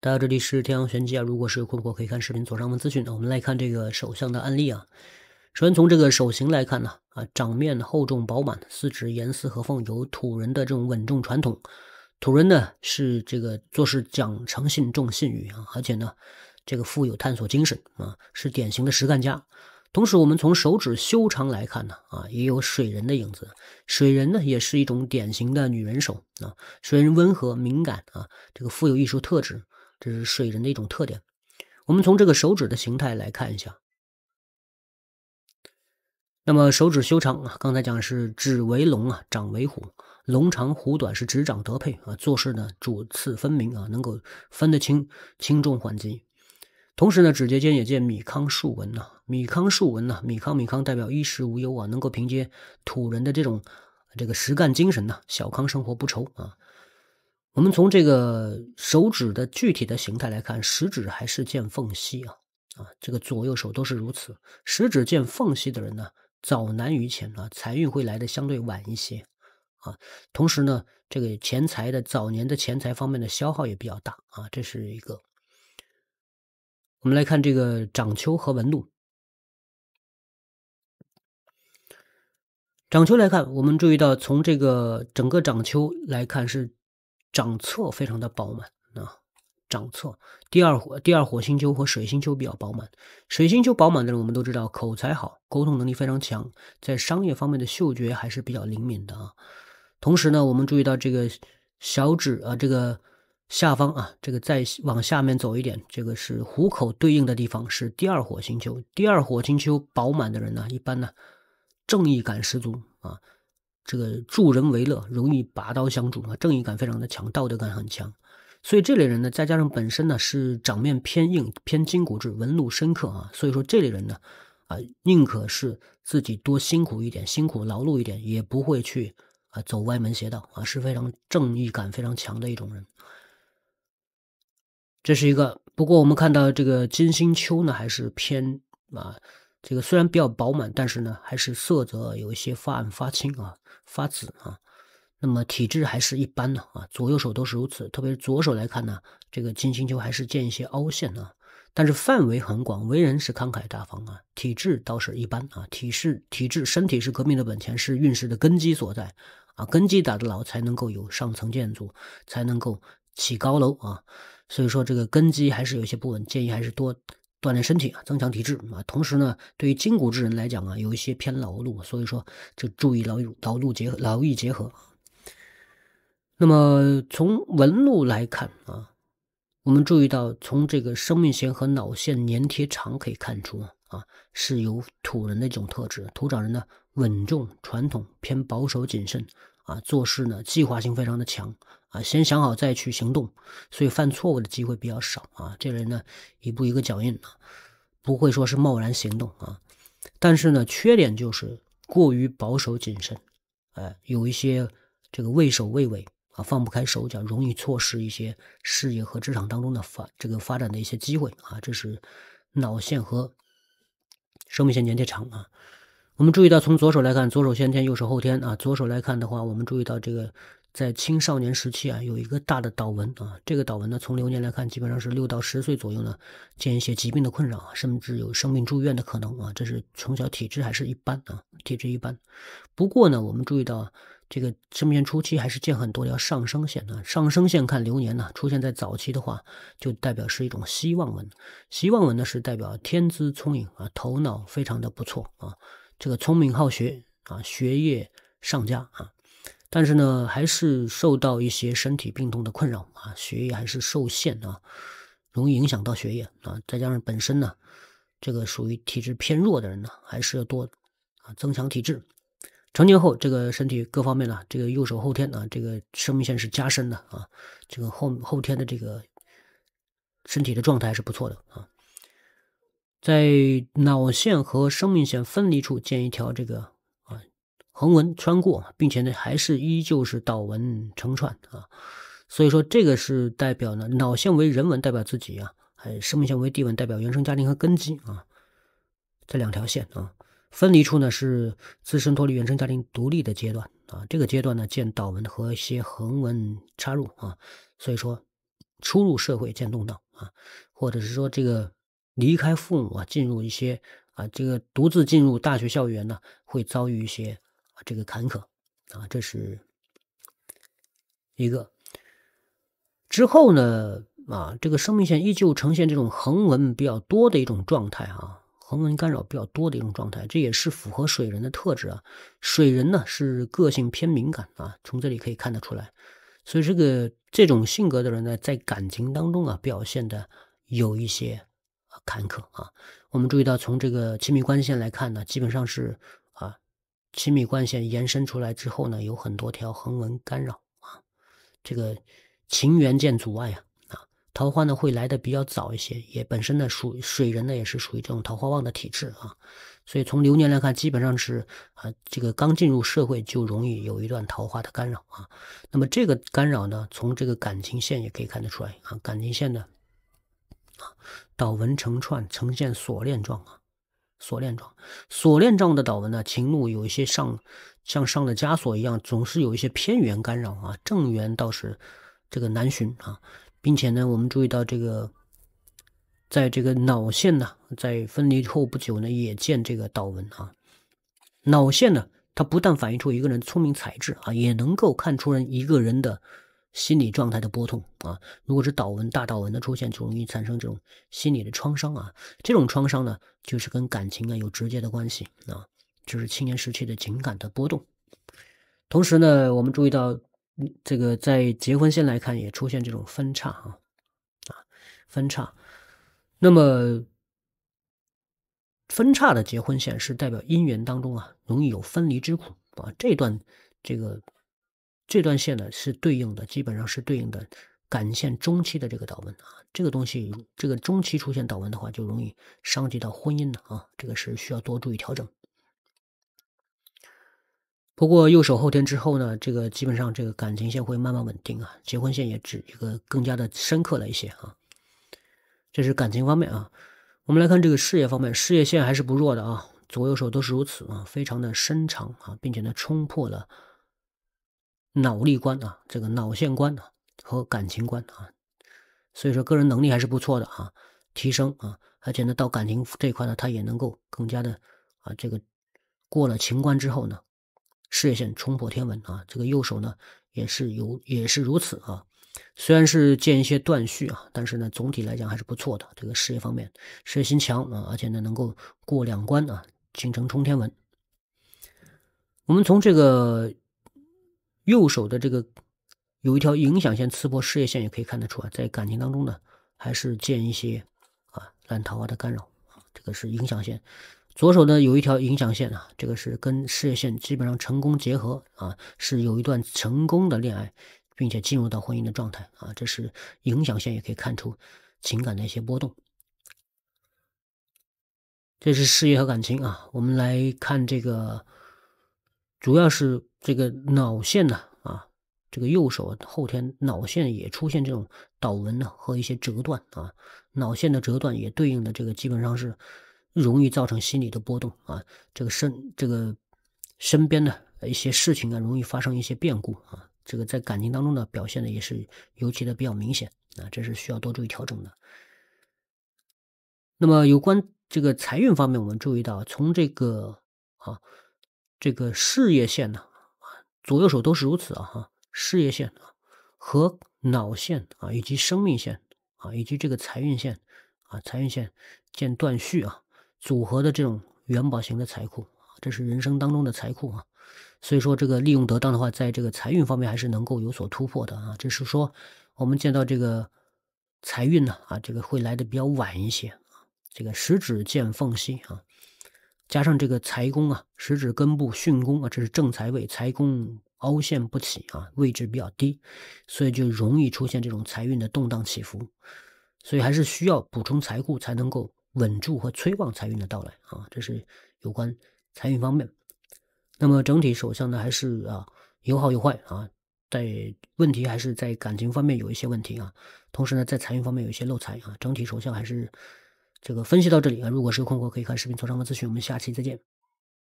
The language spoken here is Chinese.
大家这里是天阳玄机啊，如果是有困惑可以看视频左上方资讯。我们来看这个手相的案例啊。首先从这个手型来看呢，啊，掌面厚重饱满，四指严丝合缝，有土人的这种稳重传统。土人呢是这个做事讲诚信、重信誉啊，而且呢这个富有探索精神啊，是典型的实干家。同时我们从手指修长来看呢，啊，也有水人的影子。水人呢也是一种典型的女人手啊，水人温和敏感啊，这个富有艺术特质。这是水人的一种特点。我们从这个手指的形态来看一下。那么手指修长啊，刚才讲是“指为龙啊，掌为虎，龙长虎短是指掌得配啊，做事呢主次分明啊，能够分得清轻重缓急。同时呢，指节间也见米糠竖纹呐，米糠竖纹呐，米糠米糠代表衣食无忧啊，能够凭借土人的这种这个实干精神呐，小康生活不愁啊。我们从这个手指的具体的形态来看，食指还是见缝隙啊啊，这个左右手都是如此。食指见缝隙的人呢，早难于浅啊，财运会来的相对晚一些啊。同时呢，这个钱财的早年的钱财方面的消耗也比较大啊，这是一个。我们来看这个掌丘和纹路，掌丘来看，我们注意到从这个整个掌丘来看是。掌侧非常的饱满啊，掌侧第二火第二火星丘和水星丘比较饱满，水星丘饱满的人我们都知道口才好，沟通能力非常强，在商业方面的嗅觉还是比较灵敏的啊。同时呢，我们注意到这个小指啊，这个下方啊，这个再往下面走一点，这个是虎口对应的地方，是第二火星丘，第二火星丘饱满的人呢，一般呢正义感十足啊。这个助人为乐，容易拔刀相助啊，正义感非常的强，道德感很强。所以这类人呢，再加上本身呢是掌面偏硬、偏筋骨质，纹路深刻啊。所以说这类人呢，啊，宁可是自己多辛苦一点，辛苦劳碌一点，也不会去啊走歪门邪道啊，是非常正义感非常强的一种人。这是一个。不过我们看到这个金星丘呢，还是偏啊，这个虽然比较饱满，但是呢，还是色泽有一些发暗发青啊。发紫啊，那么体质还是一般的啊，左右手都是如此，特别是左手来看呢，这个金星球还是见一些凹陷啊，但是范围很广，为人是慷慨大方啊，体质倒是一般啊，体是体质，身体是革命的本钱，是运势的根基所在啊，根基打得牢才能够有上层建筑，才能够起高楼啊，所以说这个根基还是有些不稳，建议还是多。锻炼身体啊，增强体质啊，同时呢，对于筋骨之人来讲啊，有一些偏劳碌，所以说就注意劳劳碌结合，劳逸结合。那么从纹路来看啊，我们注意到从这个生命线和脑线粘贴长可以看出啊，是有土人的一种特质。土长人呢，稳重、传统、偏保守、谨慎啊，做事呢，计划性非常的强。啊，先想好再去行动，所以犯错误的机会比较少啊。这人呢，一步一个脚印，不会说是贸然行动啊。但是呢，缺点就是过于保守谨慎，哎，有一些这个畏首畏尾啊，放不开手脚，容易错失一些事业和职场当中的发这个发展的一些机会啊。这是脑线和生命线连接长啊。我们注意到，从左手来看，左手先天，右手后天啊。左手来看的话，我们注意到这个。在青少年时期啊，有一个大的岛纹啊，这个岛纹呢，从流年来看，基本上是六到十岁左右呢，见一些疾病的困扰啊，甚至有生病住院的可能啊，这是从小体质还是一般啊，体质一般。不过呢，我们注意到这个生命初期还是见很多条上升线啊，上升线看流年呢，出现在早期的话，就代表是一种希望纹。希望纹呢，是代表天资聪颖啊，头脑非常的不错啊，这个聪明好学啊，学业上佳啊。但是呢，还是受到一些身体病痛的困扰啊，学业还是受限啊，容易影响到学业啊。再加上本身呢，这个属于体质偏弱的人呢，还是要多啊增强体质。成年后，这个身体各方面呢，这个右手后天啊，这个生命线是加深的啊，这个后后天的这个身体的状态还是不错的啊。在脑线和生命线分离处建一条这个。横纹穿过，并且呢，还是依旧是导纹成串啊，所以说这个是代表呢，脑线为人文代表自己啊；，还生命线为地纹，代表原生家庭和根基啊。这两条线啊，分离处呢是自身脱离原生家庭独立的阶段啊。这个阶段呢，见导纹和一些横纹插入啊，所以说初入社会见动荡啊，或者是说这个离开父母啊，进入一些啊，这个独自进入大学校园呢，会遭遇一些。这个坎坷啊，这是一个。之后呢啊，这个生命线依旧呈现这种横纹比较多的一种状态啊，横纹干扰比较多的一种状态，这也是符合水人的特质啊。水人呢是个性偏敏感啊，从这里可以看得出来。所以这个这种性格的人呢，在感情当中啊，表现的有一些坎坷啊。我们注意到，从这个亲密关系线来看呢，基本上是。亲密关系延伸出来之后呢，有很多条横纹干扰啊，这个情缘见阻碍啊啊，桃花呢会来的比较早一些，也本身呢属水人呢也是属于这种桃花旺的体质啊，所以从流年来看，基本上是啊这个刚进入社会就容易有一段桃花的干扰啊，那么这个干扰呢，从这个感情线也可以看得出来啊，感情线呢啊岛纹成串，呈现锁链状啊。锁链状，锁链状的导纹呢，情路有一些上像上了枷锁一样，总是有一些偏圆干扰啊，正圆倒是这个难寻啊，并且呢，我们注意到这个在这个脑线呢，在分离后不久呢，也见这个导纹啊，脑线呢，它不但反映出一个人聪明才智啊，也能够看出人一个人的。心理状态的波动啊，如果是倒纹、大倒纹的出现，就容易产生这种心理的创伤啊。这种创伤呢，就是跟感情啊有直接的关系啊，就是青年时期的情感的波动。同时呢，我们注意到，这个在结婚线来看也出现这种分叉啊，啊，分叉。那么，分叉的结婚线是代表姻缘当中啊，容易有分离之苦啊。这段这个。这段线呢是对应的，基本上是对应的感情中期的这个导纹啊，这个东西，这个中期出现导纹的话，就容易伤及到婚姻的啊，这个是需要多注意调整。不过右手后天之后呢，这个基本上这个感情线会慢慢稳定啊，结婚线也指一个更加的深刻了一些啊。这是感情方面啊，我们来看这个事业方面，事业线还是不弱的啊，左右手都是如此啊，非常的伸长啊，并且呢冲破了。脑力关啊，这个脑线关啊和感情关啊，所以说个人能力还是不错的啊，提升啊，而且呢到感情这一块呢，他也能够更加的啊，这个过了情关之后呢，事业线冲破天文啊，这个右手呢也是有也是如此啊，虽然是见一些断续啊，但是呢总体来讲还是不错的，这个事业方面事业心强啊，而且呢能够过两关啊，形成冲天文。我们从这个。右手的这个有一条影响线刺破事业线，也可以看得出啊，在感情当中呢，还是见一些啊烂桃花的干扰啊，这个是影响线。左手呢有一条影响线啊，这个是跟事业线基本上成功结合啊，是有一段成功的恋爱，并且进入到婚姻的状态啊，这是影响线，也可以看出情感的一些波动。这是事业和感情啊，我们来看这个。主要是这个脑线呢，啊，这个右手后天脑线也出现这种导纹呢和一些折断啊，脑线的折断也对应的这个基本上是容易造成心理的波动啊，这个身这个身边的一些事情啊，容易发生一些变故啊，这个在感情当中呢表现的也是尤其的比较明显啊，这是需要多注意调整的。那么有关这个财运方面，我们注意到从这个啊。这个事业线呢，左右手都是如此啊！事业线啊和脑线啊以及生命线啊以及这个财运线啊，财运线见断续啊，组合的这种元宝型的财库这是人生当中的财库啊。所以说这个利用得当的话，在这个财运方面还是能够有所突破的啊。只是说我们见到这个财运呢啊，这个会来的比较晚一些啊，这个食指见缝隙啊。加上这个财宫啊，食指根部巽宫啊，这是正财位，财宫凹陷不起啊，位置比较低，所以就容易出现这种财运的动荡起伏，所以还是需要补充财库才能够稳住和催旺财运的到来啊，这是有关财运方面。那么整体手相呢，还是啊有好有坏啊，在问题还是在感情方面有一些问题啊，同时呢在财运方面有一些漏财啊，整体手相还是。这个分析到这里啊，如果是有困惑可以看视频、左上方咨询，我们下期再见。